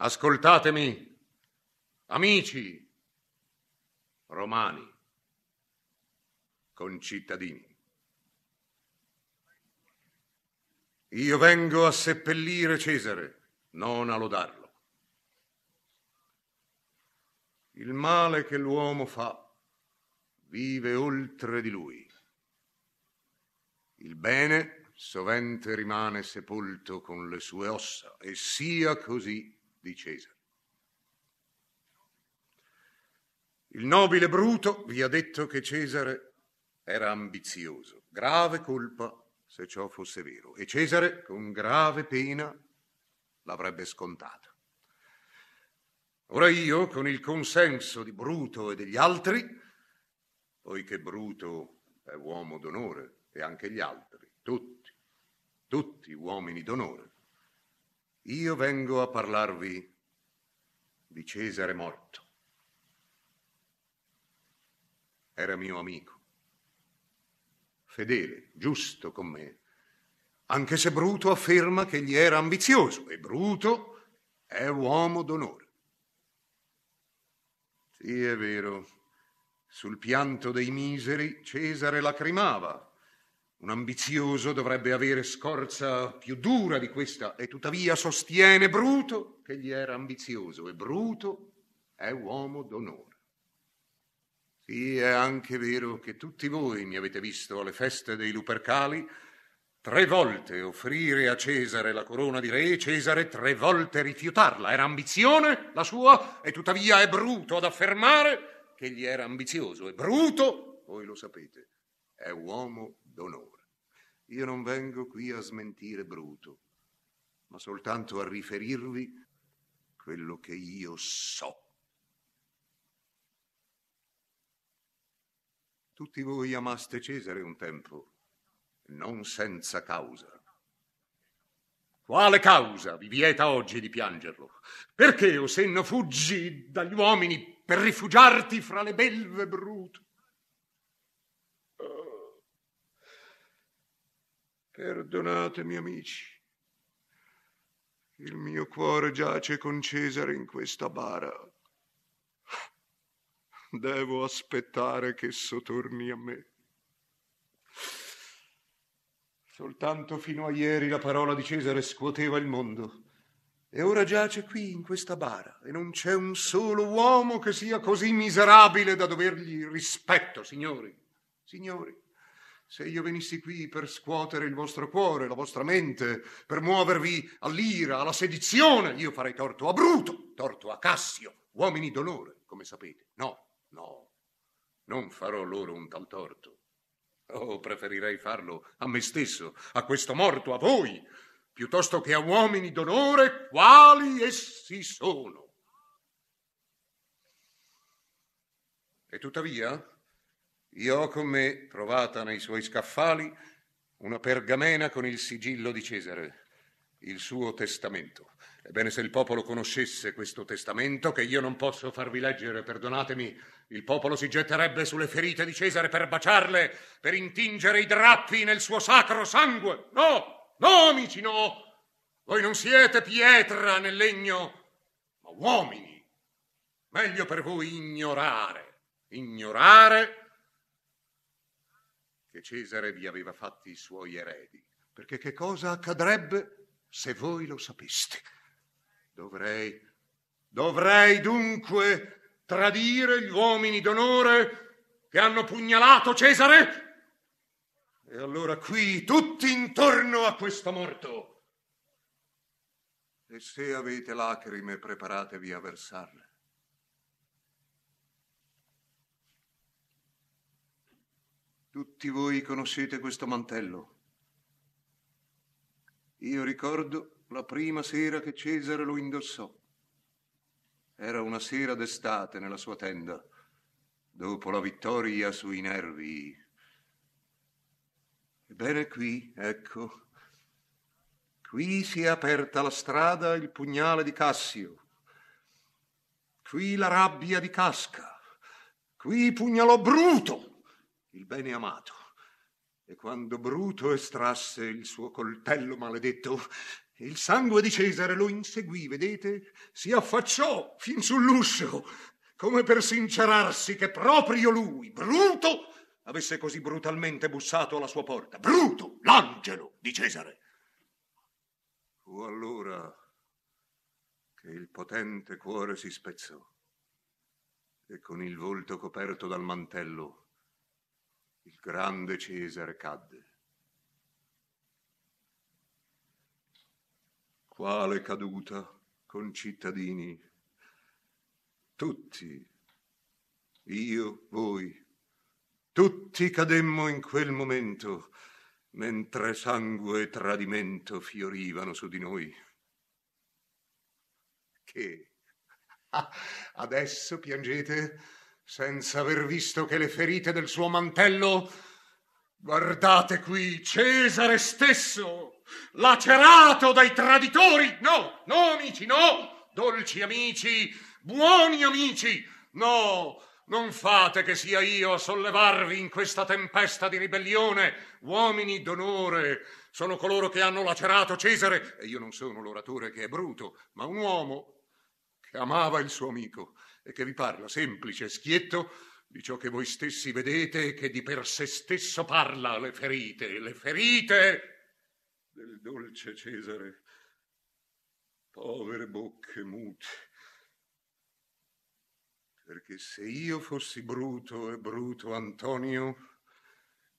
Ascoltatemi, amici romani, concittadini. Io vengo a seppellire Cesare, non a lodarlo. Il male che l'uomo fa vive oltre di lui. Il bene sovente rimane sepolto con le sue ossa e sia così di Cesare. Il nobile Bruto vi ha detto che Cesare era ambizioso, grave colpa se ciò fosse vero, e Cesare con grave pena l'avrebbe scontata. Ora io, con il consenso di Bruto e degli altri, poiché Bruto è uomo d'onore e anche gli altri, tutti, tutti uomini d'onore, io vengo a parlarvi di Cesare morto. Era mio amico, fedele, giusto con me, anche se Bruto afferma che gli era ambizioso e Bruto è uomo d'onore. Sì, è vero, sul pianto dei miseri Cesare lacrimava un ambizioso dovrebbe avere scorza più dura di questa, e tuttavia sostiene Bruto che gli era ambizioso, e Bruto è uomo d'onore. Sì, è anche vero che tutti voi mi avete visto alle feste dei Lupercali tre volte offrire a Cesare la corona di re, Cesare tre volte rifiutarla. Era ambizione la sua, e tuttavia è Bruto ad affermare che gli era ambizioso, e Bruto, voi lo sapete, è uomo d'onore. Io non vengo qui a smentire Bruto, ma soltanto a riferirvi quello che io so. Tutti voi amaste Cesare un tempo, non senza causa. Quale causa vi vieta oggi di piangerlo? Perché o senno fuggi dagli uomini per rifugiarti fra le belve brute? Perdonatemi, amici. Il mio cuore giace con Cesare in questa bara. Devo aspettare che esso torni a me. Soltanto fino a ieri la parola di Cesare scuoteva il mondo. E ora giace qui in questa bara e non c'è un solo uomo che sia così miserabile da dovergli rispetto, signori. Signori. Se io venissi qui per scuotere il vostro cuore, la vostra mente, per muovervi all'ira, alla sedizione, io farei torto a Bruto, torto a Cassio, uomini d'onore, come sapete. No, no, non farò loro un tal torto. Oh, preferirei farlo a me stesso, a questo morto, a voi, piuttosto che a uomini d'onore quali essi sono. E tuttavia, io ho con me, trovata nei suoi scaffali, una pergamena con il sigillo di Cesare, il suo testamento. Ebbene, se il popolo conoscesse questo testamento, che io non posso farvi leggere, perdonatemi, il popolo si getterebbe sulle ferite di Cesare per baciarle, per intingere i drappi nel suo sacro sangue. No, no, amici, no! Voi non siete pietra nel legno, ma uomini. Meglio per voi ignorare, ignorare che Cesare vi aveva fatti i suoi eredi, perché che cosa accadrebbe se voi lo sapeste? Dovrei, dovrei dunque tradire gli uomini d'onore che hanno pugnalato Cesare? E allora qui, tutti intorno a questo morto. E se avete lacrime, preparatevi a versarle. Tutti voi conoscete questo mantello. Io ricordo la prima sera che Cesare lo indossò. Era una sera d'estate nella sua tenda, dopo la vittoria sui nervi. Ebbene qui, ecco, qui si è aperta la strada il pugnale di Cassio, qui la rabbia di Casca, qui pugnalò Bruto il bene amato. E quando Bruto estrasse il suo coltello maledetto, il sangue di Cesare lo inseguì, vedete? Si affacciò fin sull'uscio, come per sincerarsi che proprio lui, Bruto, avesse così brutalmente bussato alla sua porta. Bruto, l'angelo di Cesare. Fu allora che il potente cuore si spezzò e con il volto coperto dal mantello il grande Cesare cadde. Quale caduta, concittadini, tutti, io, voi, tutti cademmo in quel momento, mentre sangue e tradimento fiorivano su di noi. Che adesso piangete? senza aver visto che le ferite del suo mantello. Guardate qui, Cesare stesso, lacerato dai traditori. No, no, amici, no, dolci amici, buoni amici, no, non fate che sia io a sollevarvi in questa tempesta di ribellione. Uomini d'onore sono coloro che hanno lacerato Cesare. E io non sono l'oratore che è bruto, ma un uomo che amava il suo amico e che vi parla semplice, e schietto, di ciò che voi stessi vedete e che di per se stesso parla le ferite, le ferite del dolce Cesare. Povere bocche mute. Perché se io fossi Bruto e Bruto Antonio,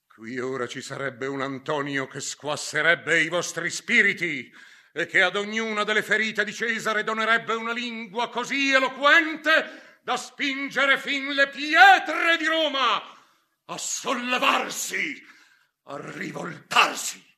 qui ora ci sarebbe un Antonio che squasserebbe i vostri spiriti e che ad ognuna delle ferite di Cesare donerebbe una lingua così eloquente da spingere fin le pietre di Roma a sollevarsi, a rivoltarsi.